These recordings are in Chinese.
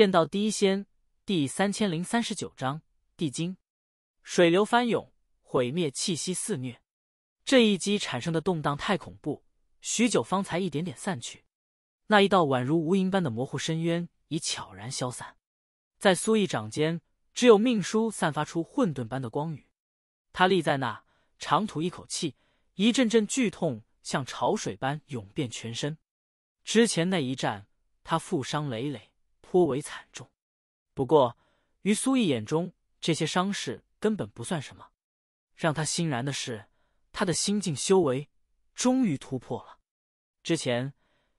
见到第一仙第三千零三十九章地精，水流翻涌，毁灭气息肆虐。这一击产生的动荡太恐怖，许久方才一点点散去。那一道宛如无垠般的模糊深渊已悄然消散。在苏毅掌间，只有命书散发出混沌般的光雨。他立在那，长吐一口气，一阵阵剧痛像潮水般涌遍全身。之前那一战，他负伤累累。颇为惨重，不过于苏毅眼中，这些伤势根本不算什么。让他欣然的是，他的心境修为终于突破了。之前，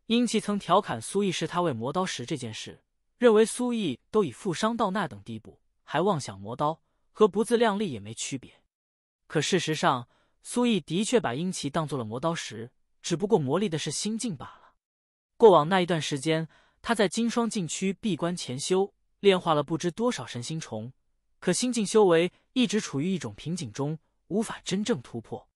殷奇曾调侃苏毅是他为磨刀石这件事，认为苏毅都已负伤到那等地步，还妄想磨刀，和不自量力也没区别。可事实上，苏毅的确把殷奇当做了磨刀石，只不过磨砺的是心境罢了。过往那一段时间。他在金霜禁区闭关潜修，炼化了不知多少神心虫，可心境修为一直处于一种瓶颈中，无法真正突破。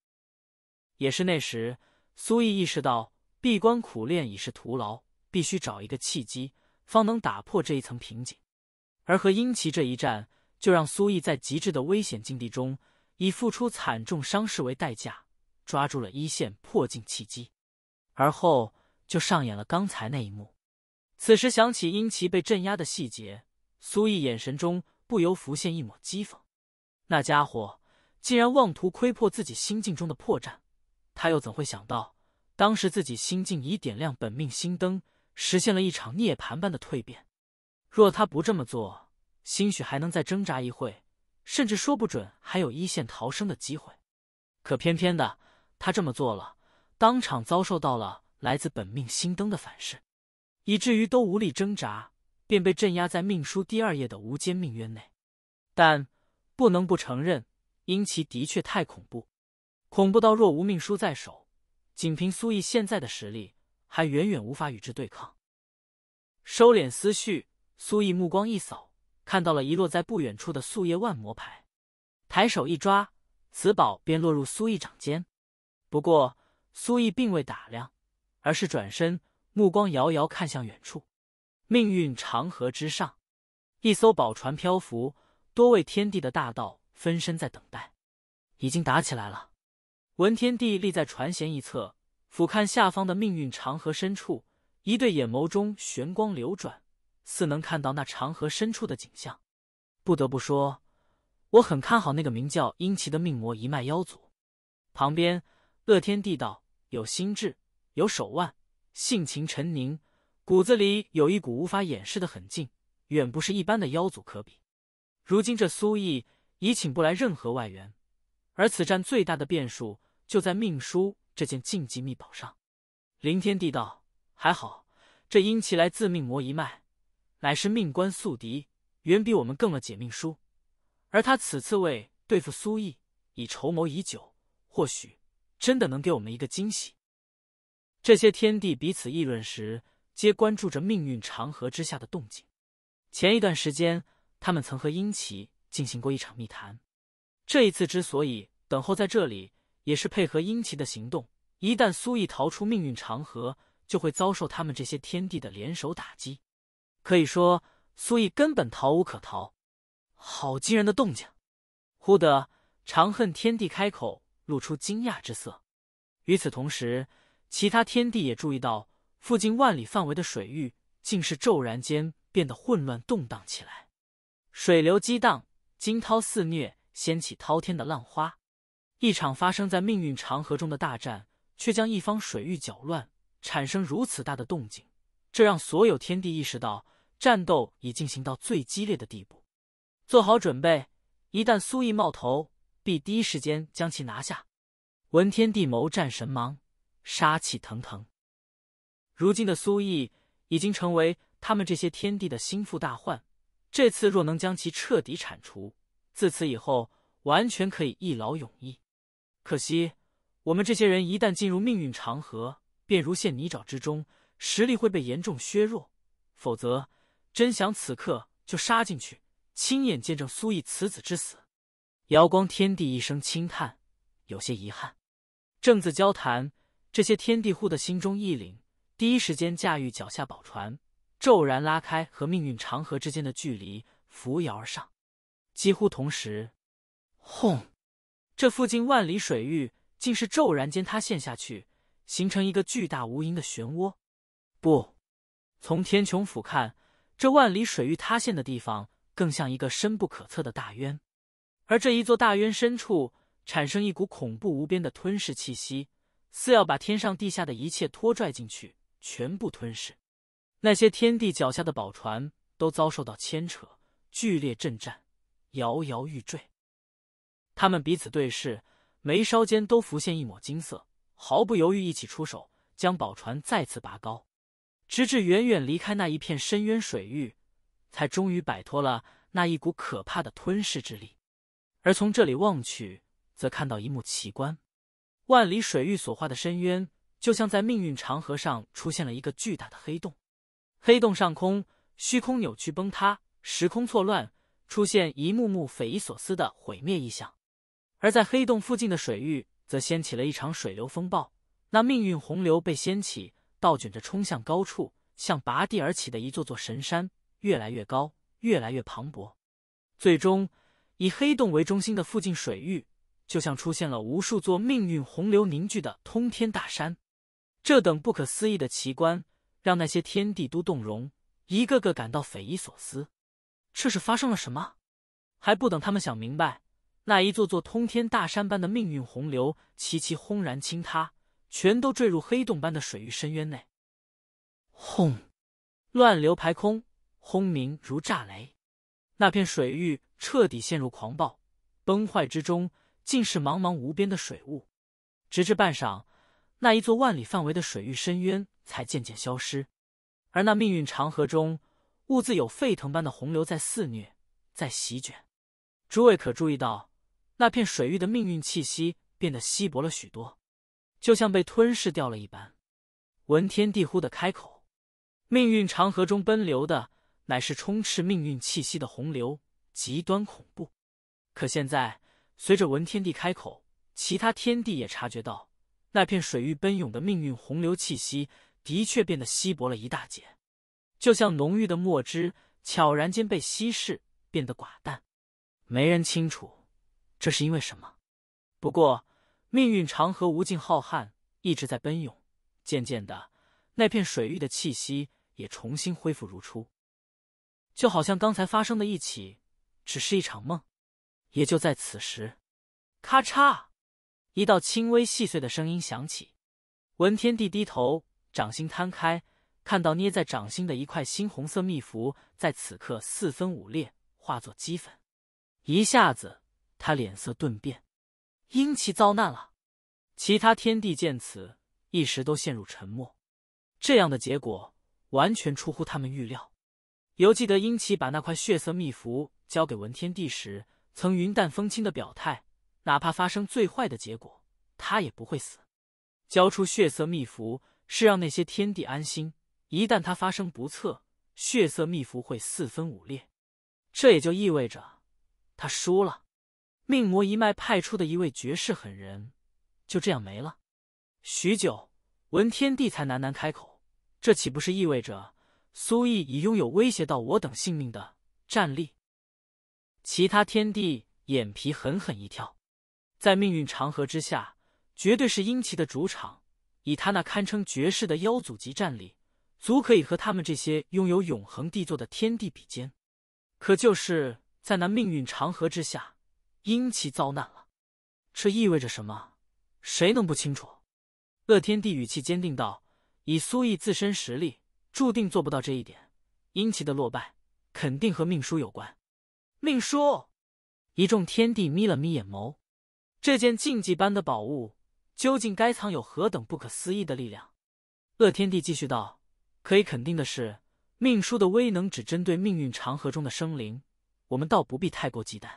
也是那时，苏毅意识到闭关苦练已是徒劳，必须找一个契机，方能打破这一层瓶颈。而和英奇这一战，就让苏毅在极致的危险境地中，以付出惨重伤势为代价，抓住了一线破境契机，而后就上演了刚才那一幕。此时想起因其被镇压的细节，苏毅眼神中不由浮现一抹讥讽。那家伙竟然妄图窥破自己心境中的破绽，他又怎会想到，当时自己心境已点亮本命心灯，实现了一场涅槃般的蜕变？若他不这么做，兴许还能再挣扎一会，甚至说不准还有一线逃生的机会。可偏偏的，他这么做了，当场遭受到了来自本命心灯的反噬。以至于都无力挣扎，便被镇压在命书第二页的无间命渊内。但不能不承认，因其的确太恐怖，恐怖到若无命书在手，仅凭苏毅现在的实力，还远远无法与之对抗。收敛思绪，苏毅目光一扫，看到了遗落在不远处的素叶万魔牌，抬手一抓，此宝便落入苏毅掌间。不过苏毅并未打量，而是转身。目光遥遥看向远处，命运长河之上，一艘宝船漂浮，多位天帝的大道分身在等待。已经打起来了。文天帝立在船舷一侧，俯瞰下方的命运长河深处，一对眼眸中玄光流转，似能看到那长河深处的景象。不得不说，我很看好那个名叫殷奇的命魔一脉妖族。旁边乐天帝道：“有心智，有手腕。”性情沉凝，骨子里有一股无法掩饰的狠劲，远不是一般的妖族可比。如今这苏毅已请不来任何外援，而此战最大的变数就在命书这件禁忌秘宝上。林天帝道：“还好，这阴气来自命魔一脉，乃是命官宿敌，远比我们更了解命书。而他此次为对付苏毅，已筹谋已久，或许真的能给我们一个惊喜。”这些天地彼此议论时，皆关注着命运长河之下的动静。前一段时间，他们曾和殷奇进行过一场密谈。这一次之所以等候在这里，也是配合殷奇的行动。一旦苏毅逃出命运长河，就会遭受他们这些天地的联手打击。可以说，苏毅根本逃无可逃。好惊人的动静！忽得，长恨天地开口，露出惊讶之色。与此同时。其他天地也注意到，附近万里范围的水域竟是骤然间变得混乱动荡起来，水流激荡，惊涛肆虐，掀起滔天的浪花。一场发生在命运长河中的大战，却将一方水域搅乱，产生如此大的动静，这让所有天地意识到，战斗已进行到最激烈的地步，做好准备，一旦苏毅冒头，必第一时间将其拿下。闻天帝谋战神芒。杀气腾腾，如今的苏毅已经成为他们这些天帝的心腹大患。这次若能将其彻底铲除，自此以后完全可以一劳永逸。可惜，我们这些人一旦进入命运长河，便如陷泥沼之中，实力会被严重削弱。否则，真想此刻就杀进去，亲眼见证苏毅此子之死。瑶光天帝一声轻叹，有些遗憾。正自交谈。这些天地户的心中一凛，第一时间驾驭脚下宝船，骤然拉开和命运长河之间的距离，扶摇而上。几乎同时，轰！这附近万里水域竟是骤然间塌陷下去，形成一个巨大无垠的漩涡。不，从天穹俯瞰，这万里水域塌陷的地方更像一个深不可测的大渊。而这一座大渊深处，产生一股恐怖无边的吞噬气息。似要把天上地下的一切拖拽进去，全部吞噬。那些天地脚下的宝船都遭受到牵扯，剧烈震颤，摇摇欲坠。他们彼此对视，眉梢间都浮现一抹金色，毫不犹豫一起出手，将宝船再次拔高，直至远远离开那一片深渊水域，才终于摆脱了那一股可怕的吞噬之力。而从这里望去，则看到一幕奇观。万里水域所化的深渊，就像在命运长河上出现了一个巨大的黑洞。黑洞上空，虚空扭曲崩塌，时空错乱，出现一幕幕匪夷所思的毁灭意象。而在黑洞附近的水域，则掀起了一场水流风暴。那命运洪流被掀起，倒卷着冲向高处，像拔地而起的一座座神山，越来越高，越来越磅礴。最终，以黑洞为中心的附近水域。就像出现了无数座命运洪流凝聚的通天大山，这等不可思议的奇观让那些天地都动容，一个个感到匪夷所思。这是发生了什么？还不等他们想明白，那一座座通天大山般的命运洪流齐齐轰然倾塌，全都坠入黑洞般的水域深渊内。轰！乱流排空，轰鸣如炸雷，那片水域彻底陷入狂暴崩坏之中。竟是茫茫无边的水雾，直至半晌，那一座万里范围的水域深渊才渐渐消失。而那命运长河中，兀自有沸腾般的洪流在肆虐，在席卷。诸位可注意到，那片水域的命运气息变得稀薄了许多，就像被吞噬掉了一般。闻天帝忽地开口：“命运长河中奔流的，乃是充斥命运气息的洪流，极端恐怖。可现在……”随着文天帝开口，其他天帝也察觉到，那片水域奔涌的命运洪流气息的确变得稀薄了一大截，就像浓郁的墨汁悄然间被稀释，变得寡淡。没人清楚这是因为什么，不过命运长河无尽浩瀚，一直在奔涌。渐渐的，那片水域的气息也重新恢复如初，就好像刚才发生的一起只是一场梦。也就在此时，咔嚓，一道轻微细碎的声音响起。文天帝低头，掌心摊开，看到捏在掌心的一块猩红色秘符，在此刻四分五裂，化作齑粉。一下子，他脸色顿变，殷齐遭难了。其他天帝见此，一时都陷入沉默。这样的结果完全出乎他们预料。犹记得殷齐把那块血色秘符交给文天帝时。曾云淡风轻的表态，哪怕发生最坏的结果，他也不会死。交出血色秘符是让那些天地安心，一旦他发生不测，血色秘符会四分五裂。这也就意味着他输了。命魔一脉派出的一位绝世狠人，就这样没了。许久，文天帝才喃喃开口：“这岂不是意味着苏毅已拥有威胁到我等性命的战力？”其他天帝眼皮狠狠一跳，在命运长河之下，绝对是阴奇的主场。以他那堪称绝世的妖祖级战力，足可以和他们这些拥有永恒帝座的天帝比肩。可就是在那命运长河之下，阴奇遭难了。这意味着什么？谁能不清楚？乐天帝语气坚定道：“以苏毅自身实力，注定做不到这一点。阴奇的落败，肯定和命书有关。”命书，一众天帝眯了眯眼眸，这件禁忌般的宝物究竟该藏有何等不可思议的力量？乐天帝继续道：“可以肯定的是，命书的威能只针对命运长河中的生灵，我们倒不必太过忌惮。”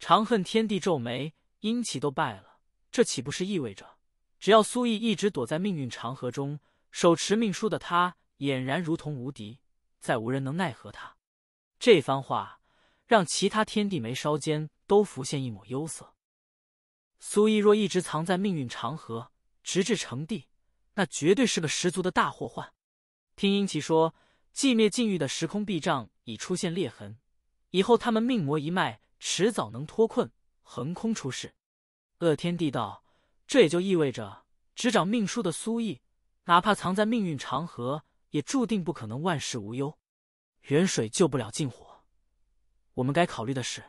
长恨天帝皱眉：“阴气都败了，这岂不是意味着，只要苏毅一直躲在命运长河中，手持命书的他，俨然如同无敌，再无人能奈何他？”这番话。让其他天地眉梢间都浮现一抹忧色。苏毅若一直藏在命运长河，直至成帝，那绝对是个十足的大祸患。听英奇说，寂灭禁域的时空壁障已出现裂痕，以后他们命魔一脉迟早能脱困，横空出世。恶天帝道：“这也就意味着，执掌命书的苏毅，哪怕藏在命运长河，也注定不可能万事无忧。远水救不了近火。”我们该考虑的是，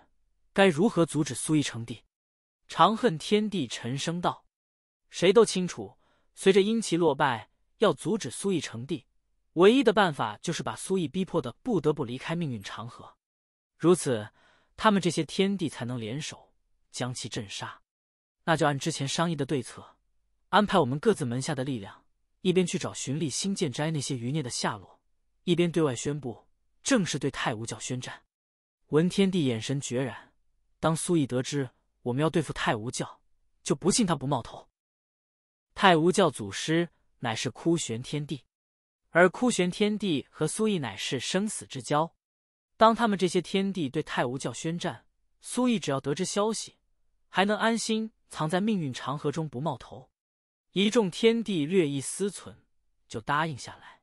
该如何阻止苏义成帝？长恨天地沉声道：“谁都清楚，随着殷齐落败，要阻止苏义成帝，唯一的办法就是把苏义逼迫的不得不离开命运长河。如此，他们这些天帝才能联手将其镇杀。那就按之前商议的对策，安排我们各自门下的力量，一边去找寻立新建斋那些余孽的下落，一边对外宣布正式对太无教宣战。”文天帝眼神决然。当苏毅得知我们要对付太无教，就不信他不冒头。太无教祖师乃是枯玄天帝，而枯玄天帝和苏毅乃是生死之交。当他们这些天帝对太无教宣战，苏毅只要得知消息，还能安心藏在命运长河中不冒头。一众天帝略一思忖，就答应下来。